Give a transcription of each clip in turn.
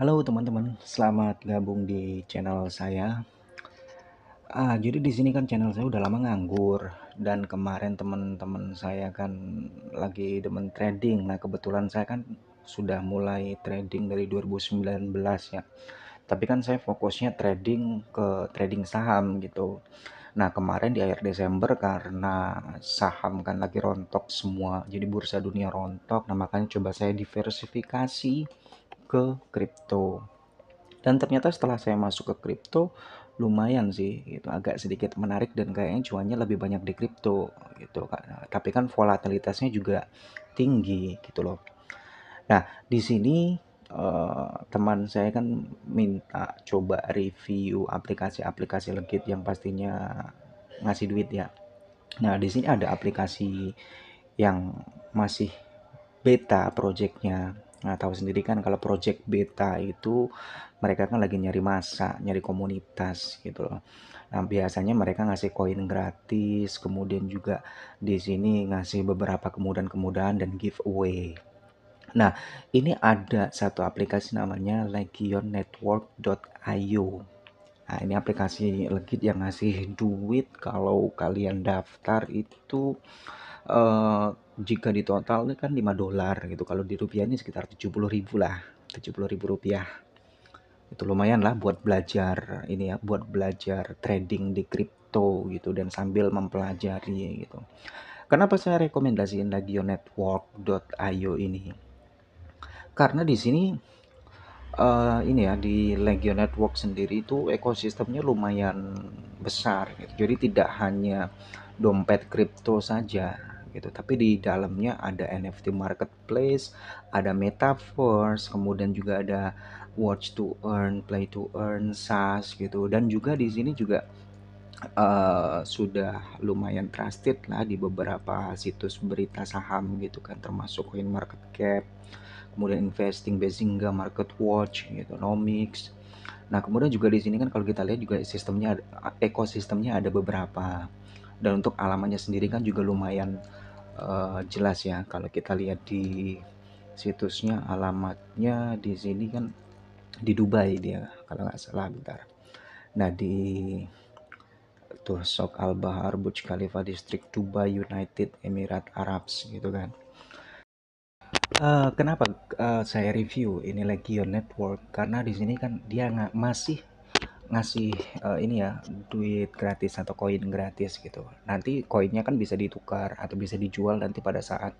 Halo teman-teman, selamat gabung di channel saya. Ah, jadi di sini kan channel saya udah lama nganggur dan kemarin teman-teman saya kan lagi demen trading. Nah, kebetulan saya kan sudah mulai trading dari 2019 ya. Tapi kan saya fokusnya trading ke trading saham gitu. Nah, kemarin di akhir Desember karena saham kan lagi rontok semua. Jadi bursa dunia rontok. Nah, makanya coba saya diversifikasi ke kripto dan ternyata setelah saya masuk ke kripto lumayan sih gitu agak sedikit menarik dan kayaknya cuannya lebih banyak di kripto gitu tapi kan volatilitasnya juga tinggi gitu loh nah di sini eh, teman saya kan minta coba review aplikasi-aplikasi legit yang pastinya ngasih duit ya nah di sini ada aplikasi yang masih beta projectnya Nah, tahu sendiri kan kalau project beta itu mereka kan lagi nyari masa, nyari komunitas gitu loh. Nah, biasanya mereka ngasih koin gratis, kemudian juga di sini ngasih beberapa kemudahan-kemudahan dan giveaway. Nah, ini ada satu aplikasi namanya legionnetwork.io. Nah, ini aplikasi legit yang ngasih duit kalau kalian daftar itu eh, jika di total ini kan 5 dolar gitu kalau di rupiah ini sekitar 70 ribu lah 70 ribu rupiah itu lumayan lah buat belajar ini ya buat belajar trading di crypto gitu dan sambil mempelajari gitu kenapa saya rekomendasiin Lagio Network.io ini karena di sini uh, ini ya di Legio Network sendiri itu ekosistemnya lumayan besar gitu. jadi tidak hanya dompet kripto saja gitu tapi di dalamnya ada NFT marketplace ada metaverse kemudian juga ada watch to earn play to earn SaaS gitu dan juga di sini juga uh, sudah lumayan trusted lah di beberapa situs berita saham gitu kan termasuk Coin Market Cap, kemudian Investing Bazinga, Market Watch gitu, Nomics. Nah, kemudian juga di sini kan kalau kita lihat juga sistemnya ekosistemnya ada beberapa dan untuk alamannya sendiri kan juga lumayan uh, jelas ya kalau kita lihat di situsnya alamatnya di sini kan di Dubai dia kalau nggak salah bentar nah di tuh Sok Al Bahar Burj Khalifa District Dubai United Emirat Arab gitu kan Uh, kenapa uh, saya review ini Legion Network? Karena di sini kan dia nggak masih ngasih uh, ini ya duit gratis atau koin gratis gitu nanti koinnya kan bisa ditukar atau bisa dijual nanti pada saat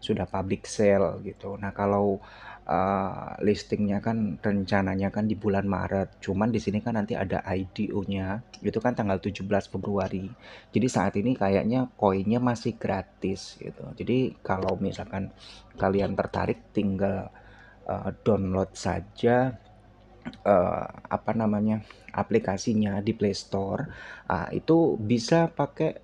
sudah public sale gitu nah kalau uh, listingnya kan rencananya kan di bulan Maret cuman di sini kan nanti ada IDO nya itu kan tanggal 17 Februari jadi saat ini kayaknya koinnya masih gratis gitu jadi kalau misalkan kalian tertarik tinggal uh, download saja uh, apa namanya aplikasinya di Play Store uh, itu bisa pakai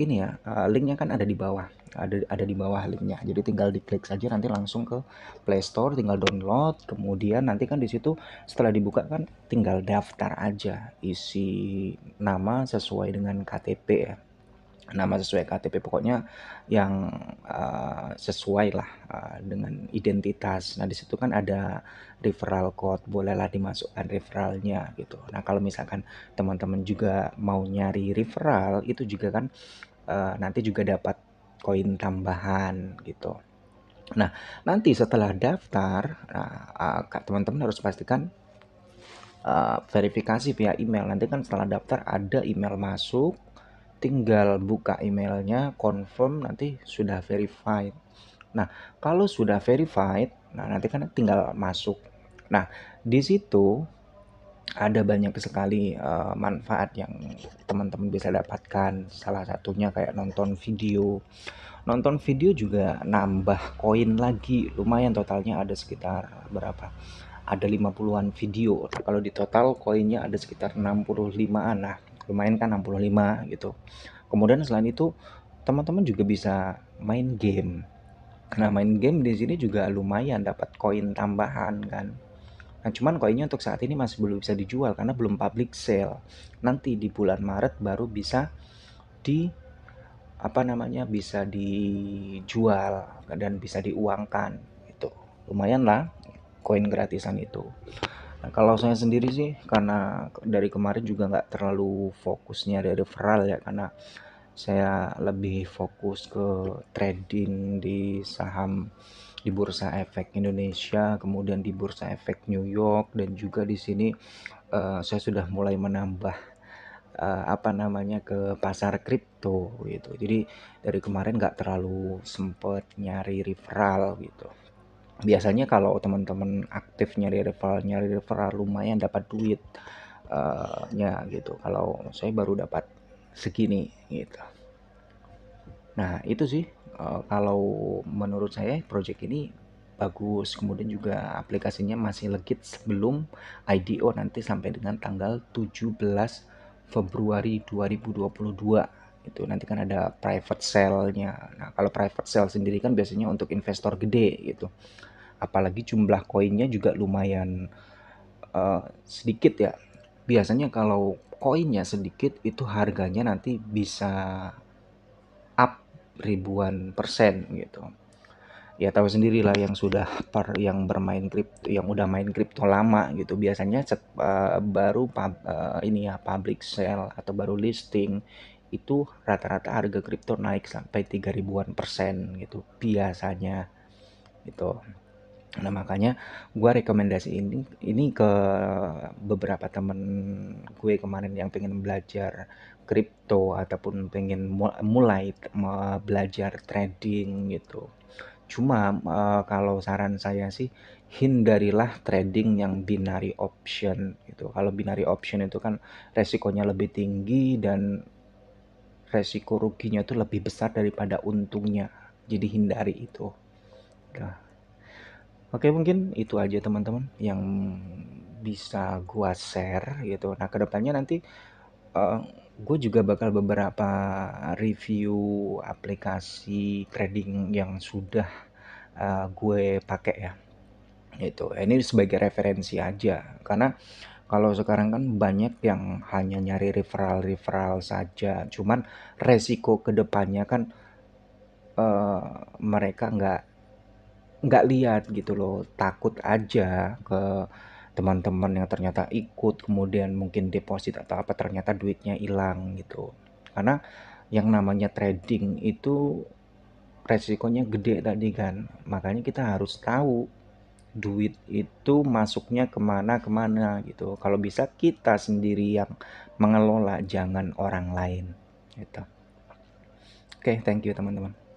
ini ya uh, linknya kan ada di bawah ada ada di bawah linknya jadi tinggal diklik saja nanti langsung ke Play Store tinggal download kemudian nanti kan di situ setelah dibuka kan tinggal daftar aja isi nama sesuai dengan KTP ya nama sesuai KTP pokoknya yang uh, sesuai lah uh, dengan identitas. Nah disitu kan ada referral code, bolehlah dimasukkan referralnya gitu. Nah kalau misalkan teman-teman juga mau nyari referral itu juga kan uh, nanti juga dapat koin tambahan gitu. Nah nanti setelah daftar, nah, uh, teman-teman harus pastikan Uh, verifikasi via email nanti kan setelah daftar ada email masuk tinggal buka emailnya, confirm nanti sudah verified. Nah, kalau sudah verified, nah nanti kan tinggal masuk. Nah, di situ ada banyak sekali uh, manfaat yang teman-teman bisa dapatkan. Salah satunya kayak nonton video. Nonton video juga nambah koin lagi. Lumayan totalnya ada sekitar berapa? Ada 50-an video. kalau di total koinnya ada sekitar 65-an. Nah, lumayan kan 65 gitu kemudian selain itu teman-teman juga bisa main game Karena main game di sini juga lumayan dapat koin tambahan kan nah cuman koinnya untuk saat ini masih belum bisa dijual karena belum public sale nanti di bulan Maret baru bisa di apa namanya bisa dijual dan bisa diuangkan itu lumayan lah koin gratisan itu Nah, kalau saya sendiri sih karena dari kemarin juga nggak terlalu fokusnya dari referral ya karena saya lebih fokus ke trading di saham di bursa efek Indonesia, kemudian di bursa efek New York dan juga di sini uh, saya sudah mulai menambah uh, apa namanya ke pasar kripto gitu. Jadi dari kemarin nggak terlalu sempet nyari referral gitu biasanya kalau teman-teman aktif nyari referral nyari referral lumayan dapat duit uh, ya gitu kalau saya baru dapat segini gitu nah itu sih uh, kalau menurut saya project ini bagus kemudian juga aplikasinya masih legit sebelum IDO nanti sampai dengan tanggal 17 Februari 2022 itu nanti kan ada private sale-nya. Nah, kalau private sale sendiri kan biasanya untuk investor gede gitu apalagi jumlah koinnya juga lumayan uh, sedikit ya biasanya kalau koinnya sedikit itu harganya nanti bisa up ribuan persen gitu ya tahu sendirilah yang sudah per yang bermain kripto yang udah main kripto lama gitu biasanya set, uh, baru pub, uh, ini ya public sale atau baru listing itu rata-rata harga kripto naik sampai tiga ribuan persen gitu biasanya gitu Nah makanya gue rekomendasi ini ini ke beberapa temen gue kemarin yang pengen belajar kripto ataupun pengen mulai belajar trading gitu. Cuma e, kalau saran saya sih hindarilah trading yang binary option gitu. Kalau binary option itu kan resikonya lebih tinggi dan resiko ruginya itu lebih besar daripada untungnya. Jadi hindari itu. Nah. Oke, mungkin itu aja teman-teman yang bisa gua share gitu. Nah, kedepannya nanti uh, eh, gue juga bakal beberapa review aplikasi trading yang sudah uh, eh, gue pakai ya. Itu ini sebagai referensi aja karena kalau sekarang kan banyak yang hanya nyari referral-referral saja, cuman resiko kedepannya kan uh, mereka nggak nggak lihat gitu loh takut aja ke teman-teman yang ternyata ikut kemudian mungkin deposit atau apa ternyata duitnya hilang gitu karena yang namanya trading itu resikonya gede tadi kan makanya kita harus tahu duit itu masuknya kemana-kemana gitu kalau bisa kita sendiri yang mengelola jangan orang lain gitu oke okay, thank you teman-teman